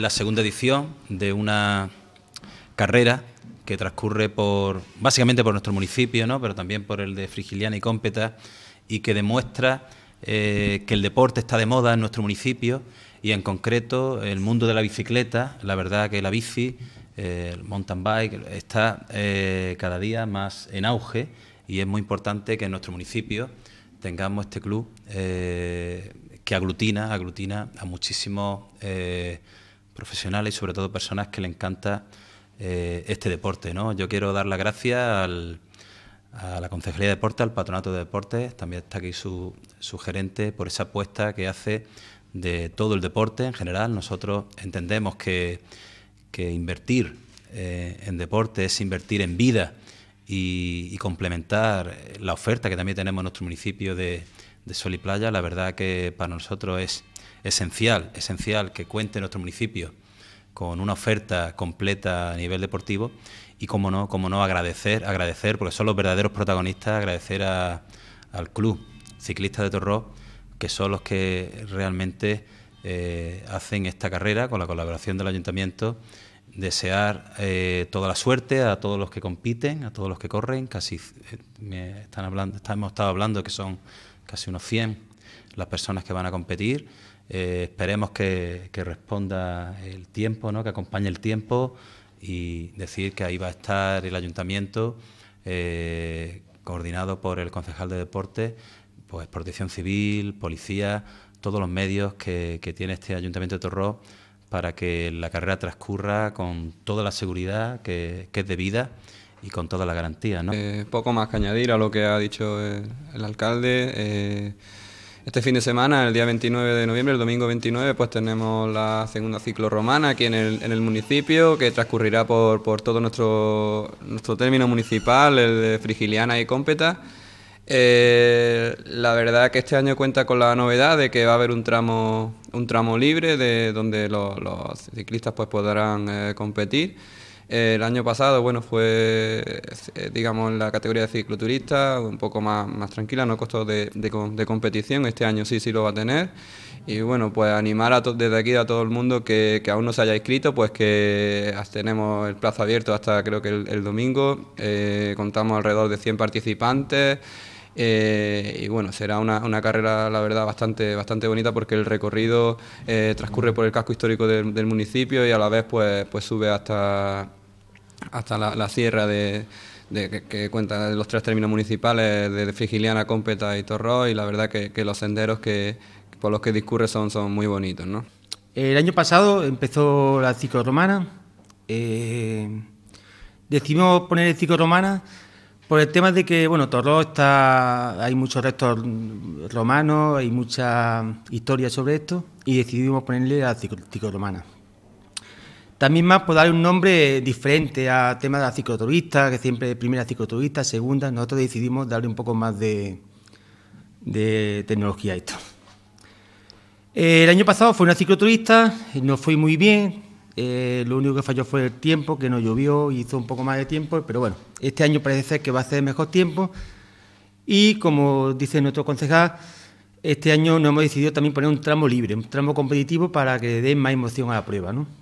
la segunda edición de una carrera que transcurre por básicamente por nuestro municipio, ¿no? pero también por el de Frigiliana y Cómpeta, y que demuestra eh, que el deporte está de moda en nuestro municipio y en concreto el mundo de la bicicleta, la verdad que la bici, eh, el mountain bike, está eh, cada día más en auge y es muy importante que en nuestro municipio tengamos este club que aglutina, aglutina a muchísimos profesionales y sobre todo personas que le encanta eh, este deporte. ¿no? Yo quiero dar las gracias a la Concejalía de Deportes, al Patronato de Deportes, también está aquí su, su gerente por esa apuesta que hace de todo el deporte en general. Nosotros entendemos que, invertir eh, en deporte es invertir en vida y, complementar la oferta que también tenemos en nuestro municipio de, de Sol y Playa. La verdad que para nosotros es esencial, esencial que cuente nuestro municipio con una oferta completa a nivel deportivo y como no, como no agradecer, agradecer, porque son los verdaderos protagonistas, agradecer a, al club ciclista de Torró, que son los que realmente eh, hacen esta carrera con la colaboración del ayuntamiento. Desear eh, toda la suerte a todos los que compiten, a todos los que corren, casi eh, me están hablando, hemos estado hablando que son casi unos 100 las personas que van a competir eh, esperemos que, responda el tiempo, ¿no? que acompañe el tiempo y decir que ahí va a estar el ayuntamiento, eh, coordinado por el concejal de deporte, pues protección civil, policía, todos los medios que, tiene este ayuntamiento de Torró para que la carrera transcurra con toda la seguridad que, es debida y con toda la garantía. ¿no? Eh, poco más que añadir a lo que ha dicho el, alcalde. Este fin de semana, el día 29 de noviembre, el domingo 29, pues tenemos la segunda ciclo romana aquí en el, municipio, que transcurrirá por, todo nuestro, nuestro término municipal, el de Frigiliana y Cómpeta. Eh, la verdad que este año cuenta con la novedad de que va a haber un tramo, un tramo libre de donde los, ciclistas pues podrán eh, competir el año pasado, bueno, fue, eh, digamos, en la categoría de cicloturista, un poco más, más tranquila, no costó de, de, competición. Este año sí, sí lo va a tener. Y bueno, pues animar a desde aquí a todo el mundo que, aún no se haya inscrito, pues que tenemos el plazo abierto hasta creo que el, domingo. Eh, contamos alrededor de 100 participantes. Eh, y bueno, será una, carrera, la verdad, bastante, bastante bonita porque el recorrido transcurre por el casco histórico del, del, municipio y a la vez pues, pues sube hasta, hasta la, sierra de, que, cuenta los tres términos municipales de Frigiliana, Competa y Torró, y la verdad que, los senderos que, por los que discurre son, muy bonitos. ¿no? El año pasado empezó la ciclo eh, decidimos poner el ciclo romana por el tema de que, bueno, Torró está, hay muchos restos romanos, hay mucha historia sobre esto, y decidimos ponerle la ciclo, también más por darle un nombre diferente a tema de la cicloturista, que siempre primera cicloturista, segunda, nosotros decidimos darle un poco más de, tecnología a esto. Eh, el año pasado fue una cicloturista, no fue muy bien, eh, lo único que falló fue el tiempo, que no llovió, hizo un poco más de tiempo, pero bueno, este año parece ser que va a ser mejor tiempo y como dice nuestro concejal, este año nos hemos decidido también poner un tramo libre, un tramo competitivo para que le más emoción a la prueba, ¿no?